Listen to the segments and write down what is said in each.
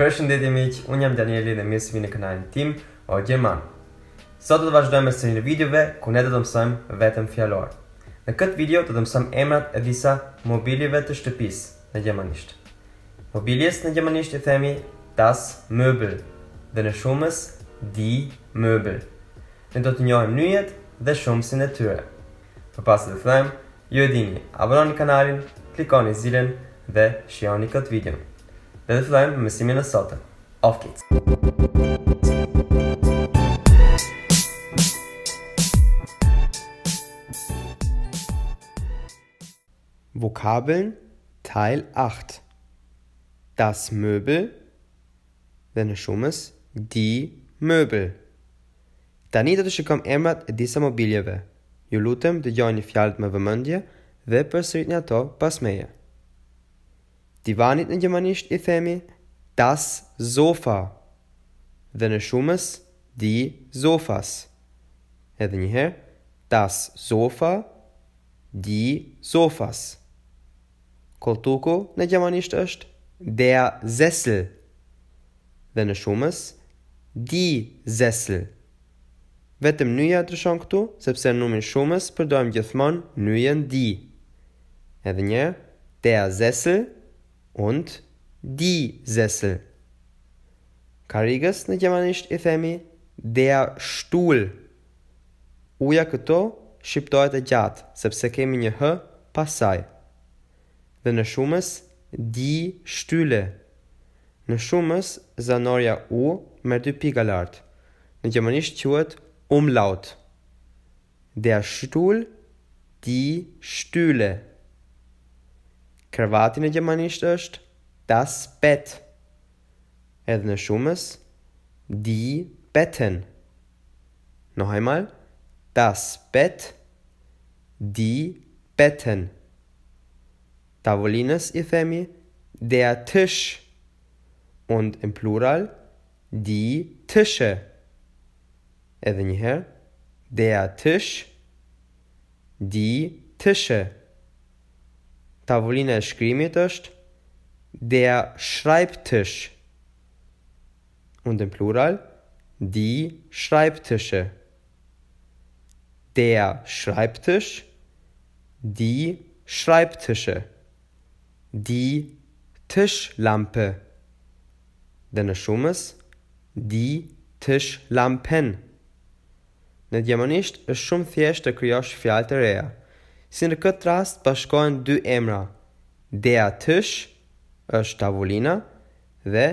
Përshëndetje miq, unë jam Danieli dhe mirë se në kanalin tim o Gjerman. Sot do të vazhdojmë me sërinë videove ku ne të të mësojmë vetëm fjalor. Në këtë video do të mësojmë emrat e disa mobiljeve të shtëpisë në gjermanisht. Mobiljes në gjermanisht i themi das Möbel dhe në shumës di Möbel. Në do të njohim nyjet dhe shumësin e tyre. Për pas të thëmë, ju e dini, abononi kanalin, klikoni zilin dhe shioni këtë video. Dhe dhe të dajmë me mësimin e sotë Of Kids Vokabeln, Tajl 8 Das Möbel Dhe në shumës Di Möbel Ta një të të emrat e disa mobiljeve Ju lutem dhe gjojnë një fjallët me vëmëndje dhe për sërit një ato pas meje. Divanit në gjemanisht i themi das sofa dhe në shumës di sofas. Edhe njëherë, das sofa, di sofas. Koltuku në gjemanisht është der sessel dhe në shumës di sessel. Vetëm nëja të rëshon këtu, sepse në numin shumës përdojmë gjithmonë Nyjen di. Edhe një, der sessel, und die Sessel. Karigës në gjemanisht i themi der Stuhl. Uja këto shqiptohet e gjatë, sepse kemi një hë pasaj. Dhe në shumës die Stühle. Në shumës zanorja u me dy pika lartë. Në gjemanisht quhet umlaut. Der Stuhl, die Stühle. Krawatte Кровати на германи erst. Das Bett. Edne Schummes. Die Betten. Noch einmal. Das Bett. Die Betten. Tavolines Femi. Der Tisch. Und im Plural. Die Tische. Edne njëherë. Der Tisch. Die Tische tavolinę Schremirtisch, der Schreibtisch und im Plural die Schreibtische. Der Schreibtisch, die Schreibtische, die Tischlampe. Denn es die Tischlampen. nicht, djemoništ ist shumë thjeshtë të kryosh fjalë të reja. si në këtë rast bashkojnë dy emra, Dea Tësh, është tavolina, dhe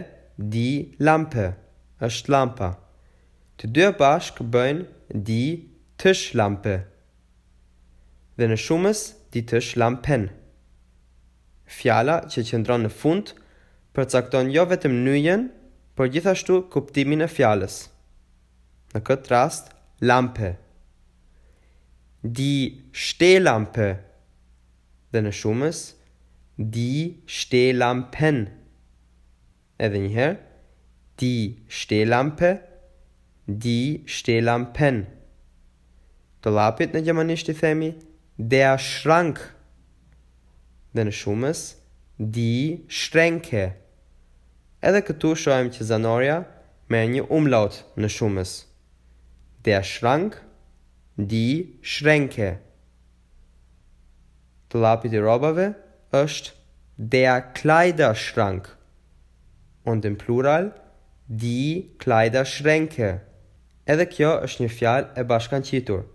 Di Lampe, është lampa. Të dy bashkë bëjnë Di Tësh Lampe, dhe në shumës Di Tësh Lampen. Fjala që qëndron në fund, përcakton jo vetëm njën, për gjithashtu kuptimin e fjales. Në këtë rast, Lampe die Stehlampe. Dhe në shumës, die Stehlampen. Edhe njëherë, die Stehlampe, die Stehlampen. Të lapit në gjemanisht i themi, der Schrank. Dhe në shumës, die shrenke. Edhe këtu shojmë që zanorja me një umlaut në shumës. Der Schrank, der Schrank, Di shrenke. Të lapi i robave është DER KLAJDA SHRANK. Undë në plural DI KLAJDA SHRENKE. Edhe kjo është një fjal e bashkan qitur.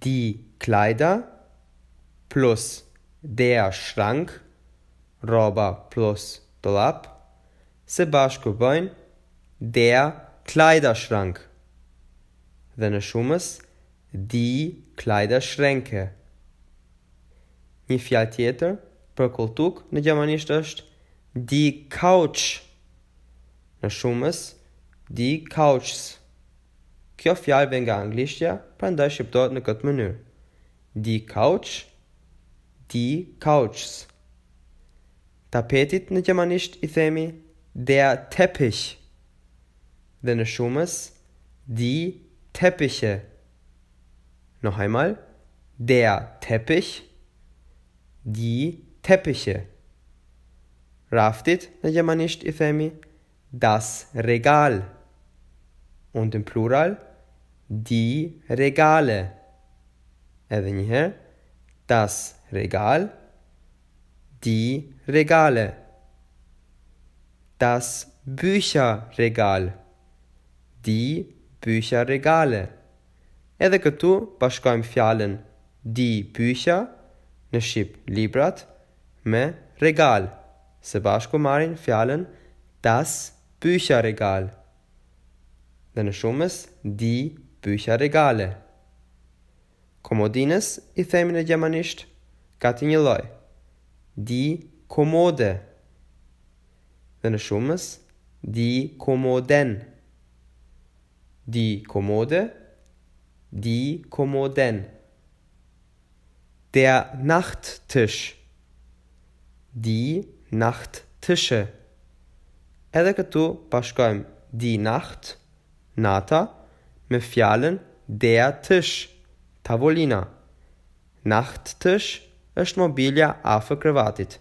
DI KLAJDA plus DER SHRANK roba plus të lap se bashku bëjn DER KLAJDA SHRANK. Dhe në shumës Die Kleiderschränke. Një fjalë tjetër për koltuk në gjermanisht është die Couch. Në shumës die Couchs. Kjo fjalë vjen nga anglishtja, prandaj shqiptohet në këtë mënyrë. Die Couch, die Couchs. Tapetit në gjermanisht i themi der Teppich. Dhe në shumës die Teppiche. Teppiche. Noch einmal. Der Teppich. Die Teppiche. Raftit na germanisht ifemi. Das Regal. Und im Plural die Regale. Äh, Edhe njëherë, das Regal, die Regale. Das Bücherregal, die Bücherregale. Edhe këtu bashkojmë fjallën di pyqa në shqip librat me regal, se bashko marin fjallën tas pyqa regal. Dhe në shumës di pyqa regale. Komodines i themin e gjemanisht ka të një loj. Di komode. Dhe në shumës di komoden. Di komode die Kommoden, der Nachttisch, die Nachttische. Edekatu bashkojmë di nacht, nata, me fjalën der tish, tavolina. Nachttisch është mobilja afër krevatit.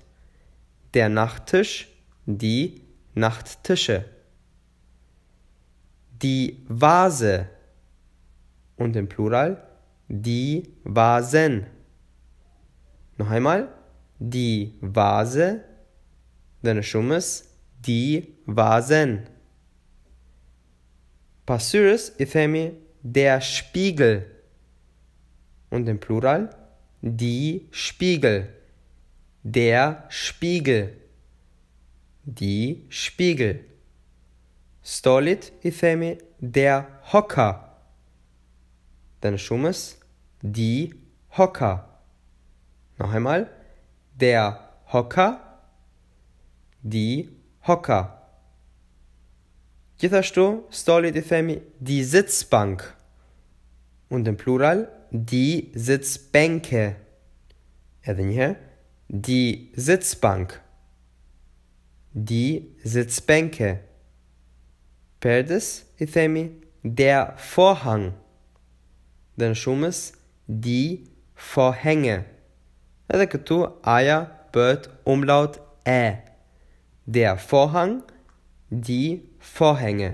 Der Nachttisch, die Nachttische. Die Vase und im Plural die Vasen. Noch einmal die Vase, dann Schummes die Vasen. Passyrus ifemi der Spiegel und im Plural die Spiegel. Der Spiegel. Die Spiegel. Stolit ifemi der Hocker dann Schummes. die Hocker. Noch einmal. Der Hocker. Die Hocker. Gitterstuhl, Stoli di Femi, die Sitzbank. Und im Plural die Sitzbänke. hier, die Sitzbank. Die Sitzbänke. Perdes, Ithemi, der Vorhang. dhe në shumës di fohenge. Edhe këtu aja bët umlaut e. Der Vorhang, die Vorhänge.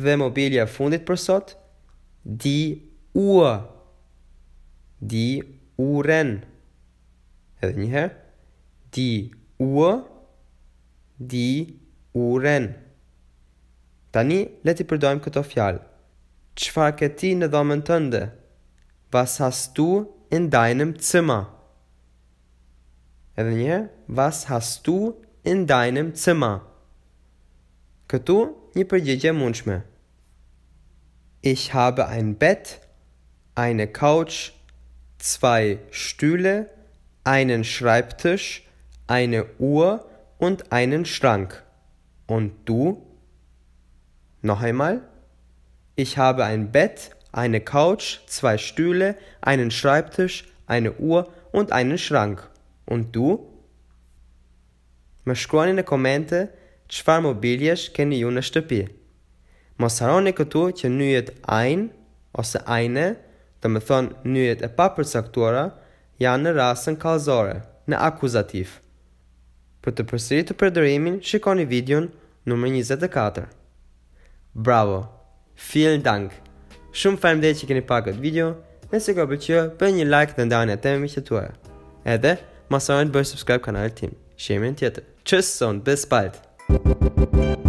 Dhe mobilja fundit për sot, die Uhr. Die Uhren. Edhe njëherë, di die Uhr, die Uhren. Tani le të këto fjalë. Çfarë ke Was hast du in deinem Zimmer? Edhe was hast du in deinem Zimmer? Këtu një përgjigje mundshme. Ich habe ein Bett, eine Couch, zwei Stühle, einen Schreibtisch, eine Uhr und einen Schrank. Und du? Noch einmal? Ich habe ein Bett, eine Couch, zwei Stühle, einen Schreibtisch, eine Uhr und einen Schrank. Und du? Më shkruani në komente çfarë mobiljesh keni ju në shtëpi. Mos harroni këtu që nyjet ajn ose ajne, të më thonë nyjet e papërcaktuara, janë në rasën kalzore, në akuzativ. Për të përsëritur përdorimin, shikoni videon numër 24. Bravo. Vielen dank! Shumë që keni pa këtë video, nëse ka pëlqyer, ihr like dhe ndani atë me miqtë tuaja. Edhe mos harroni të bëni subscribe kanal team Shemën tjetër. Tschüss und bis bald.